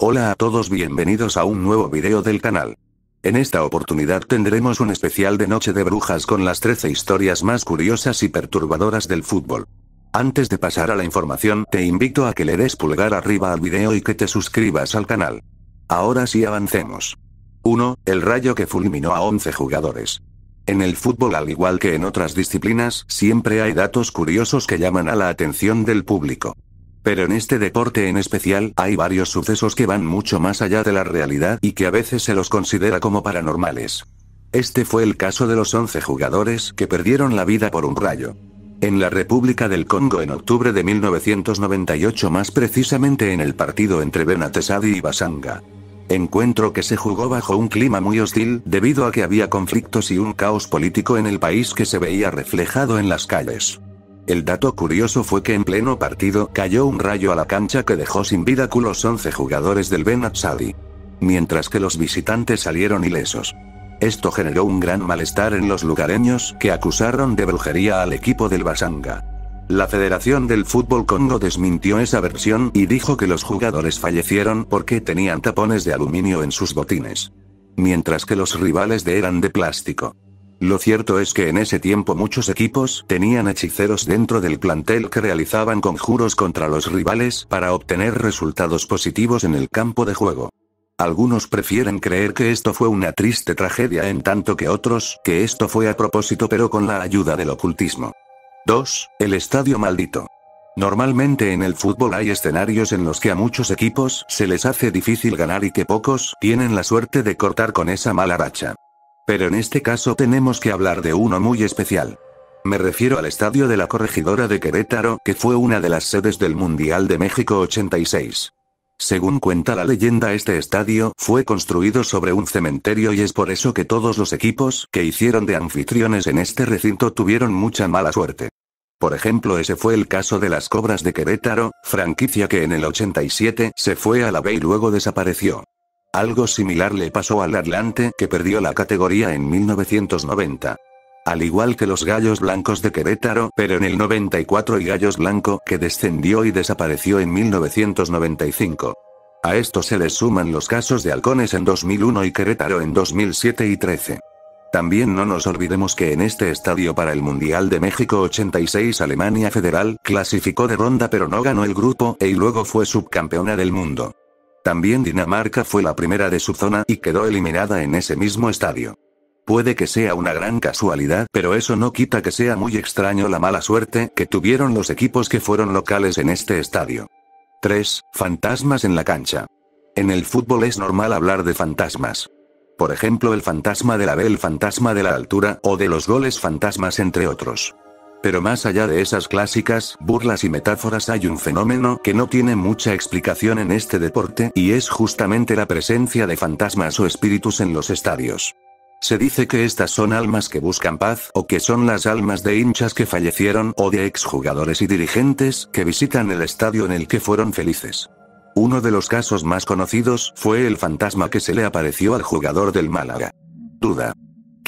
Hola a todos bienvenidos a un nuevo video del canal. En esta oportunidad tendremos un especial de Noche de Brujas con las 13 historias más curiosas y perturbadoras del fútbol. Antes de pasar a la información te invito a que le des pulgar arriba al video y que te suscribas al canal. Ahora sí avancemos. 1. El rayo que fulminó a 11 jugadores. En el fútbol al igual que en otras disciplinas, siempre hay datos curiosos que llaman a la atención del público. Pero en este deporte en especial hay varios sucesos que van mucho más allá de la realidad y que a veces se los considera como paranormales. Este fue el caso de los 11 jugadores que perdieron la vida por un rayo. En la República del Congo en octubre de 1998 más precisamente en el partido entre Benatesadi y Basanga. Encuentro que se jugó bajo un clima muy hostil debido a que había conflictos y un caos político en el país que se veía reflejado en las calles. El dato curioso fue que en pleno partido cayó un rayo a la cancha que dejó sin vida a 11 jugadores del Ben Mientras que los visitantes salieron ilesos. Esto generó un gran malestar en los lugareños que acusaron de brujería al equipo del Basanga. La Federación del Fútbol Congo desmintió esa versión y dijo que los jugadores fallecieron porque tenían tapones de aluminio en sus botines. Mientras que los rivales de eran de plástico. Lo cierto es que en ese tiempo muchos equipos tenían hechiceros dentro del plantel que realizaban conjuros contra los rivales para obtener resultados positivos en el campo de juego. Algunos prefieren creer que esto fue una triste tragedia en tanto que otros, que esto fue a propósito pero con la ayuda del ocultismo. 2. El estadio maldito. Normalmente en el fútbol hay escenarios en los que a muchos equipos se les hace difícil ganar y que pocos tienen la suerte de cortar con esa mala racha. Pero en este caso tenemos que hablar de uno muy especial. Me refiero al estadio de la corregidora de Querétaro, que fue una de las sedes del Mundial de México 86. Según cuenta la leyenda, este estadio fue construido sobre un cementerio y es por eso que todos los equipos que hicieron de anfitriones en este recinto tuvieron mucha mala suerte. Por ejemplo, ese fue el caso de las Cobras de Querétaro, franquicia que en el 87 se fue a la B y luego desapareció. Algo similar le pasó al Atlante que perdió la categoría en 1990. Al igual que los Gallos Blancos de Querétaro, pero en el 94 y Gallos Blanco que descendió y desapareció en 1995. A esto se le suman los casos de Halcones en 2001 y Querétaro en 2007 y 13. También no nos olvidemos que en este estadio para el Mundial de México 86 Alemania Federal clasificó de ronda pero no ganó el grupo e y luego fue subcampeona del mundo. También Dinamarca fue la primera de su zona y quedó eliminada en ese mismo estadio. Puede que sea una gran casualidad, pero eso no quita que sea muy extraño la mala suerte que tuvieron los equipos que fueron locales en este estadio. 3. Fantasmas en la cancha. En el fútbol es normal hablar de fantasmas. Por ejemplo, el fantasma de la B, fantasma de la altura o de los goles fantasmas entre otros. Pero más allá de esas clásicas burlas y metáforas hay un fenómeno que no tiene mucha explicación en este deporte y es justamente la presencia de fantasmas o espíritus en los estadios. Se dice que estas son almas que buscan paz o que son las almas de hinchas que fallecieron o de exjugadores y dirigentes que visitan el estadio en el que fueron felices. Uno de los casos más conocidos fue el fantasma que se le apareció al jugador del Málaga. Duda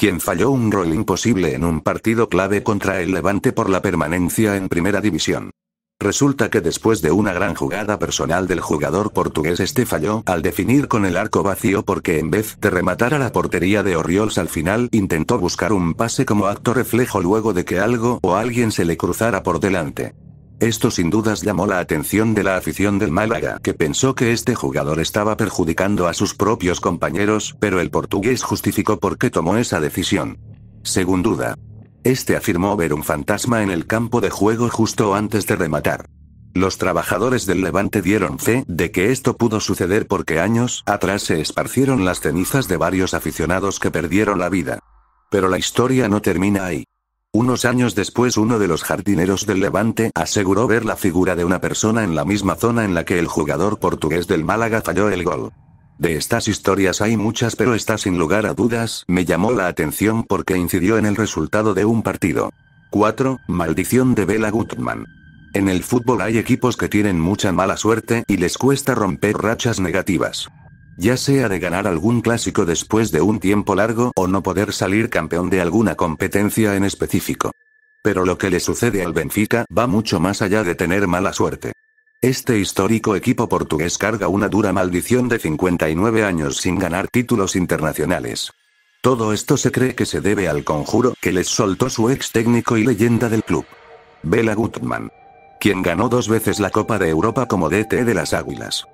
quien falló un rol imposible en un partido clave contra el Levante por la permanencia en primera división. Resulta que después de una gran jugada personal del jugador portugués este falló al definir con el arco vacío porque en vez de rematar a la portería de Orioles al final intentó buscar un pase como acto reflejo luego de que algo o alguien se le cruzara por delante. Esto sin dudas llamó la atención de la afición del Málaga, que pensó que este jugador estaba perjudicando a sus propios compañeros, pero el portugués justificó por qué tomó esa decisión. Según duda. Este afirmó ver un fantasma en el campo de juego justo antes de rematar. Los trabajadores del Levante dieron fe de que esto pudo suceder porque años atrás se esparcieron las cenizas de varios aficionados que perdieron la vida. Pero la historia no termina ahí. Unos años después uno de los jardineros del Levante aseguró ver la figura de una persona en la misma zona en la que el jugador portugués del Málaga falló el gol. De estas historias hay muchas pero esta sin lugar a dudas me llamó la atención porque incidió en el resultado de un partido. 4. Maldición de Bela Gutman. En el fútbol hay equipos que tienen mucha mala suerte y les cuesta romper rachas negativas ya sea de ganar algún clásico después de un tiempo largo o no poder salir campeón de alguna competencia en específico. Pero lo que le sucede al Benfica va mucho más allá de tener mala suerte. Este histórico equipo portugués carga una dura maldición de 59 años sin ganar títulos internacionales. Todo esto se cree que se debe al conjuro que les soltó su ex técnico y leyenda del club, Bela Gutmann, quien ganó dos veces la Copa de Europa como DT de las Águilas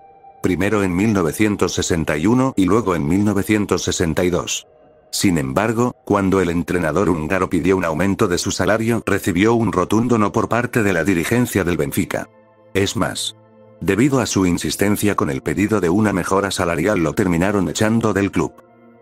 primero en 1961 y luego en 1962. Sin embargo, cuando el entrenador húngaro pidió un aumento de su salario, recibió un rotundo no por parte de la dirigencia del Benfica. Es más, debido a su insistencia con el pedido de una mejora salarial lo terminaron echando del club.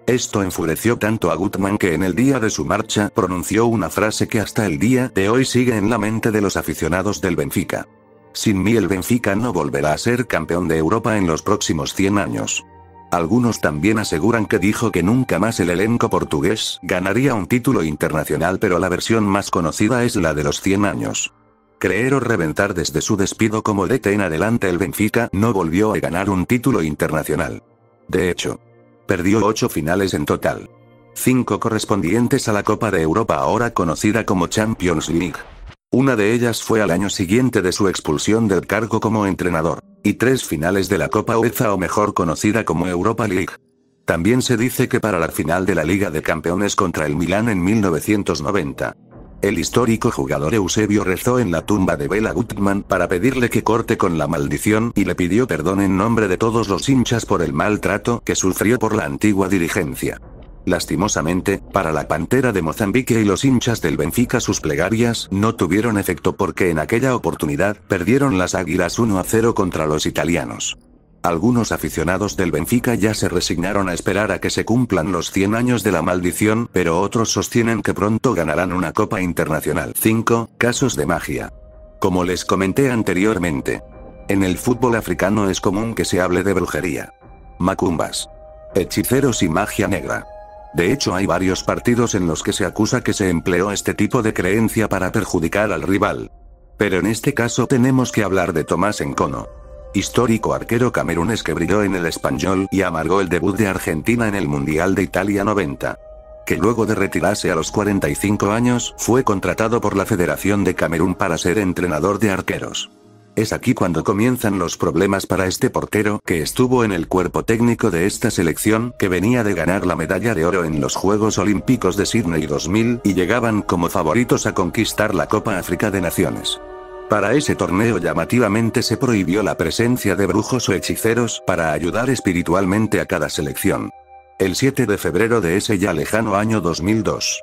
Esto enfureció tanto a Gutman que en el día de su marcha pronunció una frase que hasta el día de hoy sigue en la mente de los aficionados del Benfica. Sin mí el Benfica no volverá a ser campeón de Europa en los próximos 100 años. Algunos también aseguran que dijo que nunca más el elenco portugués ganaría un título internacional pero la versión más conocida es la de los 100 años. Creer o reventar desde su despido como DT en adelante el Benfica no volvió a ganar un título internacional. De hecho, perdió 8 finales en total. 5 correspondientes a la Copa de Europa ahora conocida como Champions League. Una de ellas fue al año siguiente de su expulsión del cargo como entrenador, y tres finales de la Copa UEFA o mejor conocida como Europa League. También se dice que para la final de la Liga de Campeones contra el Milán en 1990. El histórico jugador Eusebio rezó en la tumba de Bela Gutman para pedirle que corte con la maldición y le pidió perdón en nombre de todos los hinchas por el maltrato que sufrió por la antigua dirigencia. Lastimosamente, para la Pantera de Mozambique y los hinchas del Benfica sus plegarias no tuvieron efecto porque en aquella oportunidad perdieron las Águilas 1 a 0 contra los italianos. Algunos aficionados del Benfica ya se resignaron a esperar a que se cumplan los 100 años de la maldición, pero otros sostienen que pronto ganarán una Copa Internacional. 5. Casos de magia. Como les comenté anteriormente, en el fútbol africano es común que se hable de brujería. Macumbas. Hechiceros y magia negra. De hecho hay varios partidos en los que se acusa que se empleó este tipo de creencia para perjudicar al rival. Pero en este caso tenemos que hablar de Tomás Encono. Histórico arquero camerunes que brilló en el español y amargó el debut de Argentina en el Mundial de Italia 90. Que luego de retirarse a los 45 años fue contratado por la Federación de Camerún para ser entrenador de arqueros. Es aquí cuando comienzan los problemas para este portero que estuvo en el cuerpo técnico de esta selección que venía de ganar la medalla de oro en los Juegos Olímpicos de Sydney 2000 y llegaban como favoritos a conquistar la Copa África de Naciones. Para ese torneo llamativamente se prohibió la presencia de brujos o hechiceros para ayudar espiritualmente a cada selección. El 7 de febrero de ese ya lejano año 2002.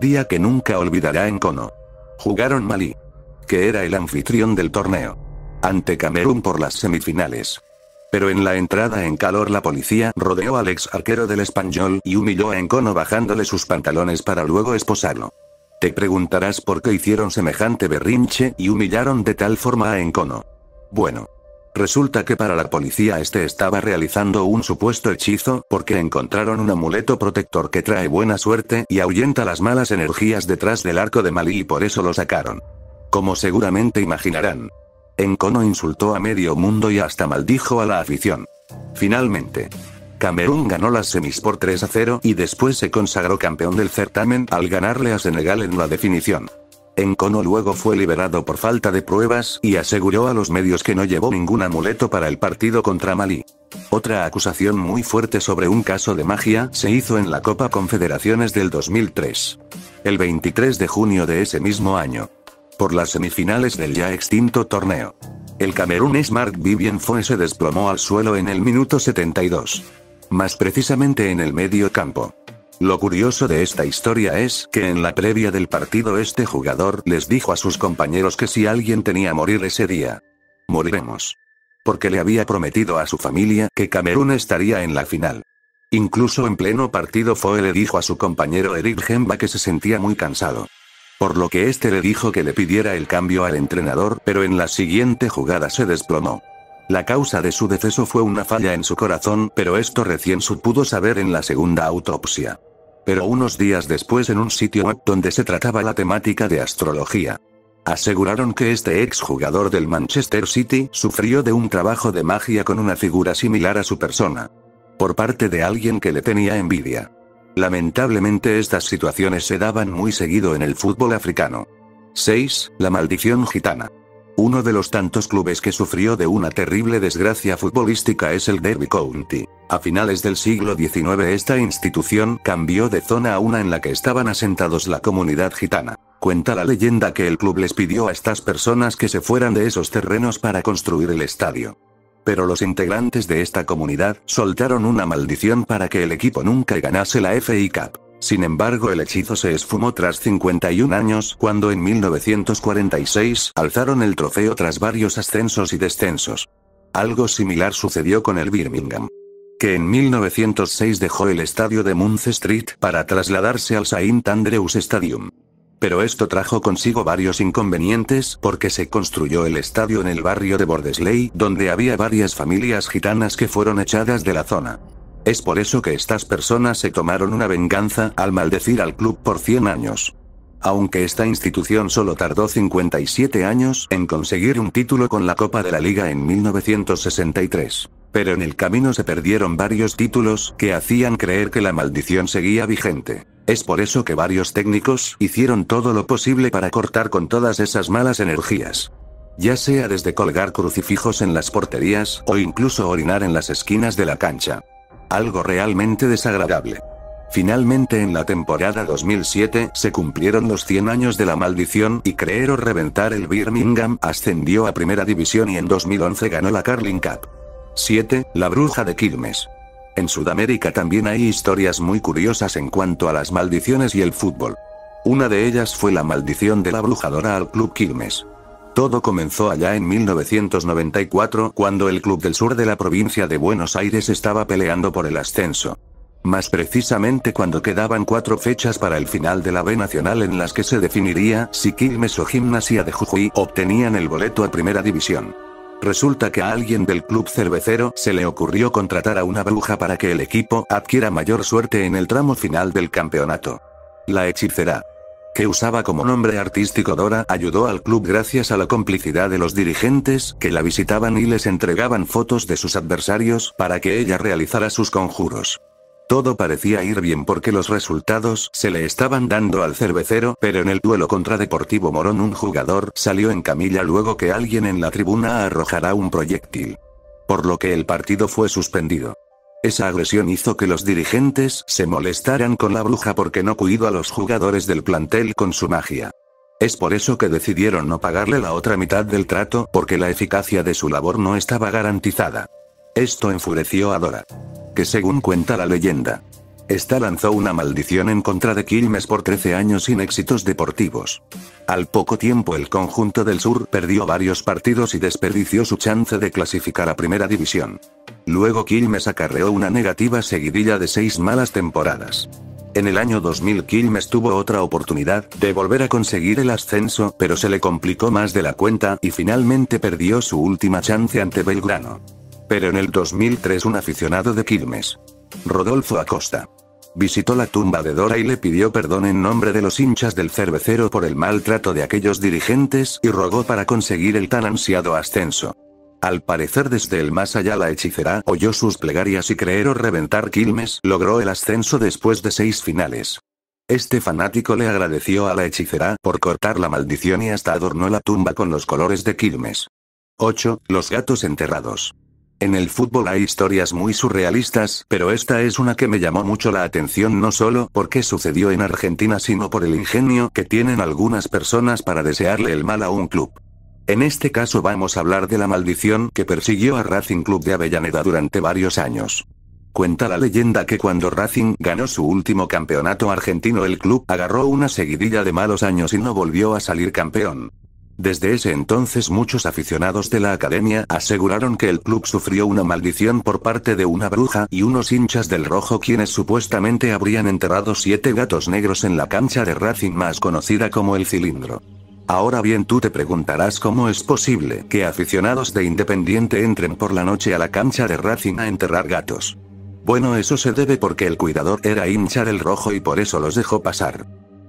Día que nunca olvidará en Cono. Jugaron Malí. Que era el anfitrión del torneo ante Camerún por las semifinales. Pero en la entrada en calor la policía rodeó al ex arquero del español y humilló a Encono bajándole sus pantalones para luego esposarlo. Te preguntarás por qué hicieron semejante berrinche y humillaron de tal forma a Encono. Bueno. Resulta que para la policía este estaba realizando un supuesto hechizo, porque encontraron un amuleto protector que trae buena suerte y ahuyenta las malas energías detrás del arco de Malí y por eso lo sacaron. Como seguramente imaginarán, Encono insultó a medio mundo y hasta maldijo a la afición. Finalmente, Camerún ganó las semis por 3 a 0 y después se consagró campeón del certamen al ganarle a Senegal en la definición. Encono luego fue liberado por falta de pruebas y aseguró a los medios que no llevó ningún amuleto para el partido contra Malí. Otra acusación muy fuerte sobre un caso de magia se hizo en la Copa Confederaciones del 2003. El 23 de junio de ese mismo año, por las semifinales del ya extinto torneo. El Camerún Smart Vivien Foe se desplomó al suelo en el minuto 72. Más precisamente en el medio campo. Lo curioso de esta historia es que en la previa del partido este jugador les dijo a sus compañeros que si alguien tenía que morir ese día, moriremos. Porque le había prometido a su familia que Camerún estaría en la final. Incluso en pleno partido Foe le dijo a su compañero Eric Gemba que se sentía muy cansado. Por lo que este le dijo que le pidiera el cambio al entrenador, pero en la siguiente jugada se desplomó. La causa de su deceso fue una falla en su corazón, pero esto recién se pudo saber en la segunda autopsia. Pero unos días después en un sitio web donde se trataba la temática de astrología. Aseguraron que este ex jugador del Manchester City sufrió de un trabajo de magia con una figura similar a su persona. Por parte de alguien que le tenía envidia. Lamentablemente estas situaciones se daban muy seguido en el fútbol africano. 6. La maldición gitana. Uno de los tantos clubes que sufrió de una terrible desgracia futbolística es el Derby County. A finales del siglo XIX esta institución cambió de zona a una en la que estaban asentados la comunidad gitana. Cuenta la leyenda que el club les pidió a estas personas que se fueran de esos terrenos para construir el estadio. Pero los integrantes de esta comunidad soltaron una maldición para que el equipo nunca ganase la FI Cup. Sin embargo, el hechizo se esfumó tras 51 años cuando en 1946 alzaron el trofeo tras varios ascensos y descensos. Algo similar sucedió con el Birmingham, que en 1906 dejó el estadio de Munce Street para trasladarse al Saint Andrews Stadium pero esto trajo consigo varios inconvenientes porque se construyó el estadio en el barrio de Bordesley donde había varias familias gitanas que fueron echadas de la zona. Es por eso que estas personas se tomaron una venganza al maldecir al club por 100 años aunque esta institución solo tardó 57 años en conseguir un título con la Copa de la Liga en 1963. Pero en el camino se perdieron varios títulos que hacían creer que la maldición seguía vigente. Es por eso que varios técnicos hicieron todo lo posible para cortar con todas esas malas energías. Ya sea desde colgar crucifijos en las porterías o incluso orinar en las esquinas de la cancha. Algo realmente desagradable. Finalmente en la temporada 2007 se cumplieron los 100 años de la maldición y creer o reventar el Birmingham ascendió a primera división y en 2011 ganó la Carling Cup. 7. La bruja de Quilmes. En Sudamérica también hay historias muy curiosas en cuanto a las maldiciones y el fútbol. Una de ellas fue la maldición de la brujadora al Club Quilmes. Todo comenzó allá en 1994 cuando el Club del Sur de la provincia de Buenos Aires estaba peleando por el ascenso. Más precisamente cuando quedaban cuatro fechas para el final de la B Nacional en las que se definiría si Quilmes o Gimnasia de Jujuy obtenían el boleto a Primera División. Resulta que a alguien del club cervecero se le ocurrió contratar a una bruja para que el equipo adquiera mayor suerte en el tramo final del campeonato. La hechicera, que usaba como nombre artístico Dora, ayudó al club gracias a la complicidad de los dirigentes que la visitaban y les entregaban fotos de sus adversarios para que ella realizara sus conjuros. Todo parecía ir bien porque los resultados se le estaban dando al cervecero, pero en el duelo contra Deportivo Morón un jugador salió en camilla luego que alguien en la tribuna arrojara un proyectil. Por lo que el partido fue suspendido. Esa agresión hizo que los dirigentes se molestaran con la bruja porque no cuidó a los jugadores del plantel con su magia. Es por eso que decidieron no pagarle la otra mitad del trato porque la eficacia de su labor no estaba garantizada. Esto enfureció a Dora. Que según cuenta la leyenda, esta lanzó una maldición en contra de Quilmes por 13 años sin éxitos deportivos. Al poco tiempo el conjunto del sur perdió varios partidos y desperdició su chance de clasificar a primera división. Luego Quilmes acarreó una negativa seguidilla de seis malas temporadas. En el año 2000 Quilmes tuvo otra oportunidad de volver a conseguir el ascenso pero se le complicó más de la cuenta y finalmente perdió su última chance ante Belgrano pero en el 2003 un aficionado de Quilmes, Rodolfo Acosta, visitó la tumba de Dora y le pidió perdón en nombre de los hinchas del cervecero por el maltrato de aquellos dirigentes y rogó para conseguir el tan ansiado ascenso. Al parecer desde el más allá la hechicera oyó sus plegarias y creer o reventar Quilmes logró el ascenso después de seis finales. Este fanático le agradeció a la hechicera por cortar la maldición y hasta adornó la tumba con los colores de Quilmes. 8. Los gatos enterrados. En el fútbol hay historias muy surrealistas, pero esta es una que me llamó mucho la atención no solo porque sucedió en Argentina, sino por el ingenio que tienen algunas personas para desearle el mal a un club. En este caso vamos a hablar de la maldición que persiguió a Racing Club de Avellaneda durante varios años. Cuenta la leyenda que cuando Racing ganó su último campeonato argentino el club agarró una seguidilla de malos años y no volvió a salir campeón. Desde ese entonces muchos aficionados de la academia aseguraron que el club sufrió una maldición por parte de una bruja y unos hinchas del rojo quienes supuestamente habrían enterrado siete gatos negros en la cancha de Racing más conocida como el cilindro. Ahora bien tú te preguntarás cómo es posible que aficionados de Independiente entren por la noche a la cancha de Racing a enterrar gatos. Bueno eso se debe porque el cuidador era hincha del rojo y por eso los dejó pasar.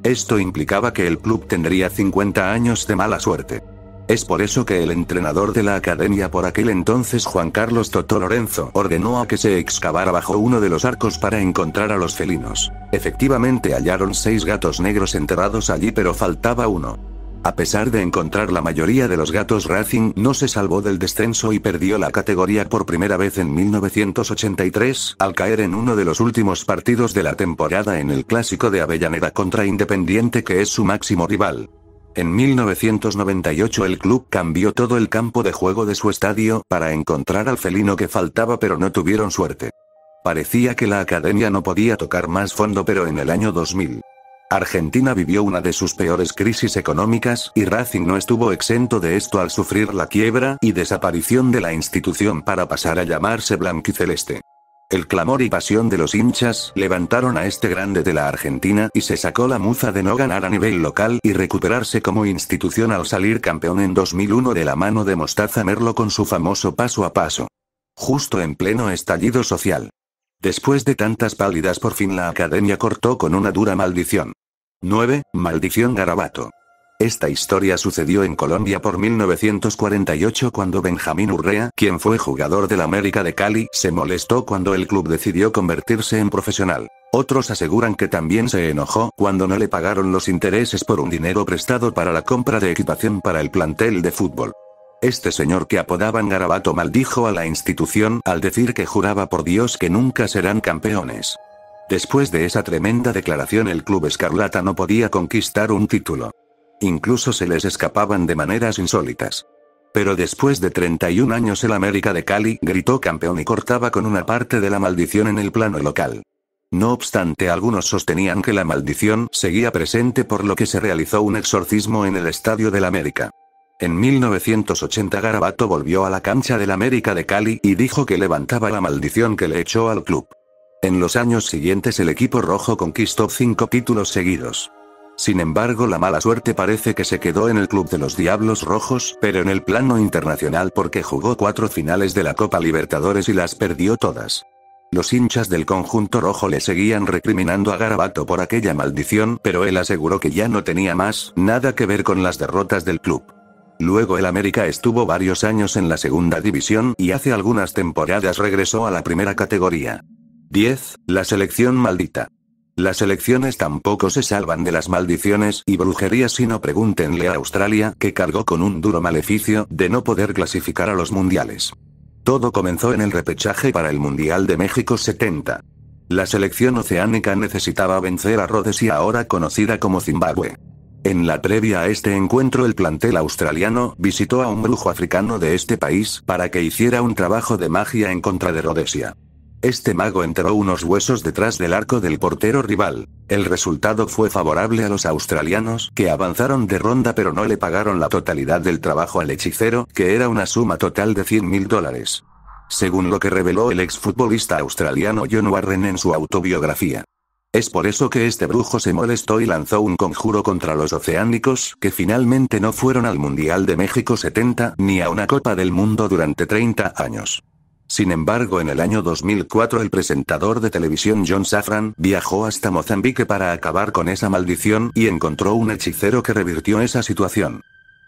Esto implicaba que el club tendría 50 años de mala suerte. Es por eso que el entrenador de la academia por aquel entonces Juan Carlos Toto Lorenzo ordenó a que se excavara bajo uno de los arcos para encontrar a los felinos. Efectivamente hallaron seis gatos negros enterrados allí pero faltaba uno. A pesar de encontrar la mayoría de los gatos Racing no se salvó del descenso y perdió la categoría por primera vez en 1983, al caer en uno de los últimos partidos de la temporada en el clásico de Avellaneda contra Independiente que es su máximo rival. En 1998 el club cambió todo el campo de juego de su estadio para encontrar al felino que faltaba pero no tuvieron suerte. Parecía que la academia no podía tocar más fondo pero en el año 2000, Argentina vivió una de sus peores crisis económicas y Racing no estuvo exento de esto al sufrir la quiebra y desaparición de la institución para pasar a llamarse Blanquiceleste. El clamor y pasión de los hinchas levantaron a este grande de la Argentina y se sacó la muza de no ganar a nivel local y recuperarse como institución al salir campeón en 2001 de la mano de Mostaza Merlo con su famoso paso a paso. Justo en pleno estallido social. Después de tantas pálidas por fin la academia cortó con una dura maldición. 9. Maldición Garabato. Esta historia sucedió en Colombia por 1948 cuando Benjamín Urrea, quien fue jugador del América de Cali, se molestó cuando el club decidió convertirse en profesional. Otros aseguran que también se enojó cuando no le pagaron los intereses por un dinero prestado para la compra de equipación para el plantel de fútbol. Este señor que apodaban Garabato maldijo a la institución al decir que juraba por Dios que nunca serán campeones. Después de esa tremenda declaración el club escarlata no podía conquistar un título. Incluso se les escapaban de maneras insólitas. Pero después de 31 años el América de Cali gritó campeón y cortaba con una parte de la maldición en el plano local. No obstante, algunos sostenían que la maldición seguía presente por lo que se realizó un exorcismo en el Estadio del América. En 1980 Garabato volvió a la cancha del América de Cali y dijo que levantaba la maldición que le echó al club. En los años siguientes el equipo rojo conquistó cinco títulos seguidos. Sin embargo la mala suerte parece que se quedó en el club de los Diablos Rojos, pero en el plano internacional porque jugó cuatro finales de la Copa Libertadores y las perdió todas. Los hinchas del conjunto rojo le seguían recriminando a Garabato por aquella maldición, pero él aseguró que ya no tenía más, nada que ver con las derrotas del club. Luego el América estuvo varios años en la segunda división y hace algunas temporadas regresó a la primera categoría. 10. La selección maldita. Las selecciones tampoco se salvan de las maldiciones y brujerías sino pregúntenle a Australia que cargó con un duro maleficio de no poder clasificar a los mundiales. Todo comenzó en el repechaje para el Mundial de México 70. La selección oceánica necesitaba vencer a y ahora conocida como Zimbabue. En la previa a este encuentro el plantel australiano visitó a un brujo africano de este país para que hiciera un trabajo de magia en contra de Rhodesia. Este mago enteró unos huesos detrás del arco del portero rival. El resultado fue favorable a los australianos, que avanzaron de ronda pero no le pagaron la totalidad del trabajo al hechicero, que era una suma total de 100 mil dólares. Según lo que reveló el exfutbolista australiano John Warren en su autobiografía. Es por eso que este brujo se molestó y lanzó un conjuro contra los oceánicos, que finalmente no fueron al Mundial de México 70 ni a una Copa del Mundo durante 30 años. Sin embargo, en el año 2004 el presentador de televisión John Safran viajó hasta Mozambique para acabar con esa maldición y encontró un hechicero que revirtió esa situación.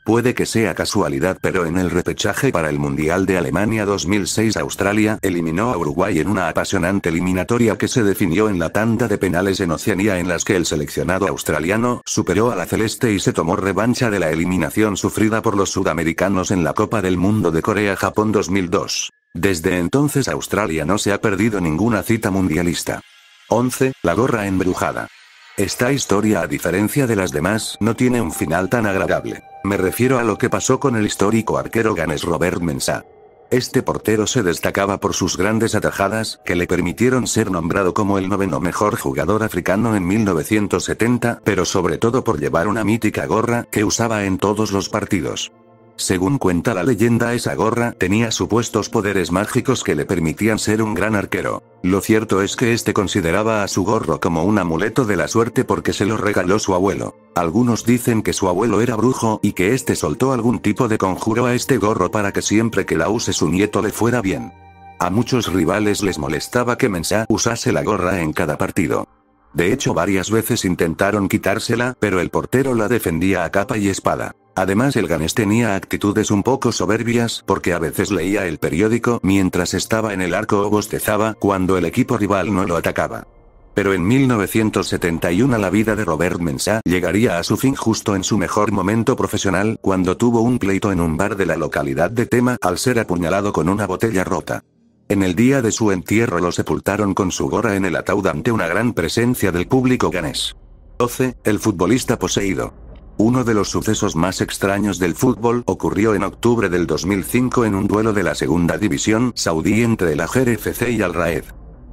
Puede que sea casualidad pero en el repechaje para el Mundial de Alemania 2006 Australia eliminó a Uruguay en una apasionante eliminatoria que se definió en la tanda de penales en Oceanía en las que el seleccionado australiano superó a la celeste y se tomó revancha de la eliminación sufrida por los sudamericanos en la Copa del Mundo de Corea-Japón 2002. Desde entonces Australia no se ha perdido ninguna cita mundialista. 11. La gorra embrujada. Esta historia a diferencia de las demás no tiene un final tan agradable. Me refiero a lo que pasó con el histórico arquero Ganes Robert Mensah. Este portero se destacaba por sus grandes atajadas, que le permitieron ser nombrado como el noveno mejor jugador africano en 1970, pero sobre todo por llevar una mítica gorra, que usaba en todos los partidos. Según cuenta la leyenda esa gorra tenía supuestos poderes mágicos que le permitían ser un gran arquero. Lo cierto es que este consideraba a su gorro como un amuleto de la suerte porque se lo regaló su abuelo. Algunos dicen que su abuelo era brujo y que este soltó algún tipo de conjuro a este gorro para que siempre que la use su nieto le fuera bien. A muchos rivales les molestaba que Mensah usase la gorra en cada partido. De hecho varias veces intentaron quitársela, pero el portero la defendía a capa y espada. Además el Ganés tenía actitudes un poco soberbias porque a veces leía el periódico mientras estaba en el arco o bostezaba cuando el equipo rival no lo atacaba. Pero en 1971 la vida de Robert Mensah llegaría a su fin justo en su mejor momento profesional cuando tuvo un pleito en un bar de la localidad de Tema al ser apuñalado con una botella rota. En el día de su entierro lo sepultaron con su gorra en el ataúd ante una gran presencia del público ganés. 12. El futbolista poseído. Uno de los sucesos más extraños del fútbol ocurrió en octubre del 2005 en un duelo de la segunda división saudí entre el Ajer FC y Al Raed.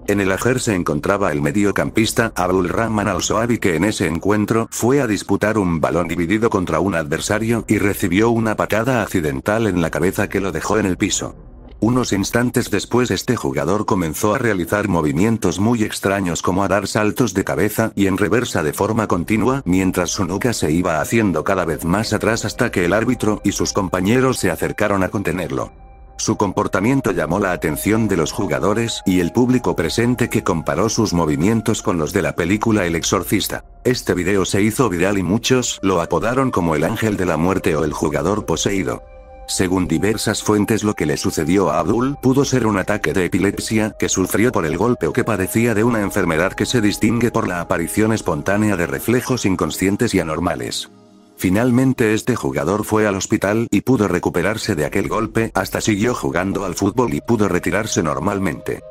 En el Ajer se encontraba el mediocampista Abul Rahman Al Soabi que en ese encuentro fue a disputar un balón dividido contra un adversario y recibió una patada accidental en la cabeza que lo dejó en el piso. Unos instantes después este jugador comenzó a realizar movimientos muy extraños como a dar saltos de cabeza y en reversa de forma continua mientras su nuca se iba haciendo cada vez más atrás hasta que el árbitro y sus compañeros se acercaron a contenerlo. Su comportamiento llamó la atención de los jugadores y el público presente que comparó sus movimientos con los de la película El Exorcista. Este video se hizo viral y muchos lo apodaron como el ángel de la muerte o el jugador poseído. Según diversas fuentes lo que le sucedió a Abdul pudo ser un ataque de epilepsia que sufrió por el golpe o que padecía de una enfermedad que se distingue por la aparición espontánea de reflejos inconscientes y anormales. Finalmente este jugador fue al hospital y pudo recuperarse de aquel golpe, hasta siguió jugando al fútbol y pudo retirarse normalmente.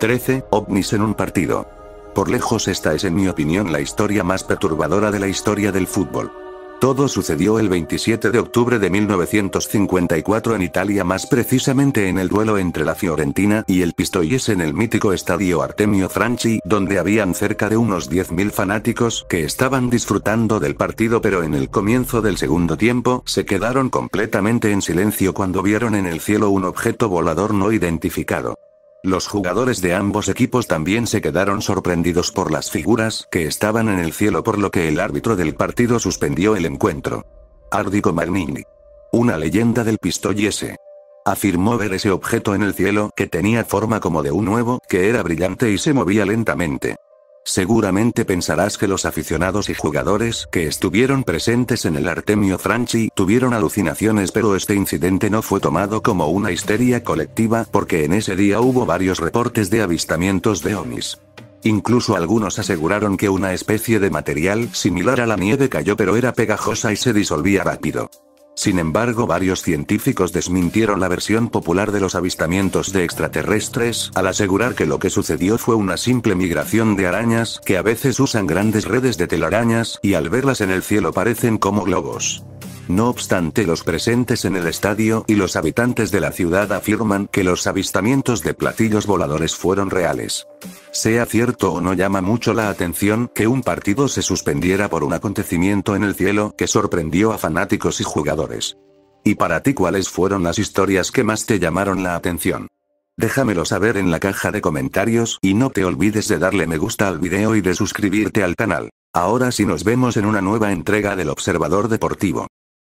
13. OVNIS en un partido. Por lejos esta es en mi opinión la historia más perturbadora de la historia del fútbol. Todo sucedió el 27 de octubre de 1954 en Italia, más precisamente en el duelo entre la Fiorentina y el Pistoiese en el mítico estadio Artemio Franchi, donde habían cerca de unos 10.000 fanáticos que estaban disfrutando del partido, pero en el comienzo del segundo tiempo se quedaron completamente en silencio cuando vieron en el cielo un objeto volador no identificado. Los jugadores de ambos equipos también se quedaron sorprendidos por las figuras que estaban en el cielo por lo que el árbitro del partido suspendió el encuentro. Ardico Magnini. Una leyenda del pistollese. Afirmó ver ese objeto en el cielo que tenía forma como de un huevo, que era brillante y se movía lentamente. Seguramente pensarás que los aficionados y jugadores que estuvieron presentes en el Artemio Franchi tuvieron alucinaciones pero este incidente no fue tomado como una histeria colectiva porque en ese día hubo varios reportes de avistamientos de ovnis. Incluso algunos aseguraron que una especie de material similar a la nieve cayó pero era pegajosa y se disolvía rápido. Sin embargo, varios científicos desmintieron la versión popular de los avistamientos de extraterrestres al asegurar que lo que sucedió fue una simple migración de arañas que a veces usan grandes redes de telarañas y al verlas en el cielo parecen como globos. No obstante los presentes en el estadio y los habitantes de la ciudad afirman que los avistamientos de platillos voladores fueron reales. Sea cierto o no llama mucho la atención que un partido se suspendiera por un acontecimiento en el cielo que sorprendió a fanáticos y jugadores. ¿Y para ti cuáles fueron las historias que más te llamaron la atención? Déjamelo saber en la caja de comentarios y no te olvides de darle me gusta al video y de suscribirte al canal. Ahora sí nos vemos en una nueva entrega del Observador Deportivo.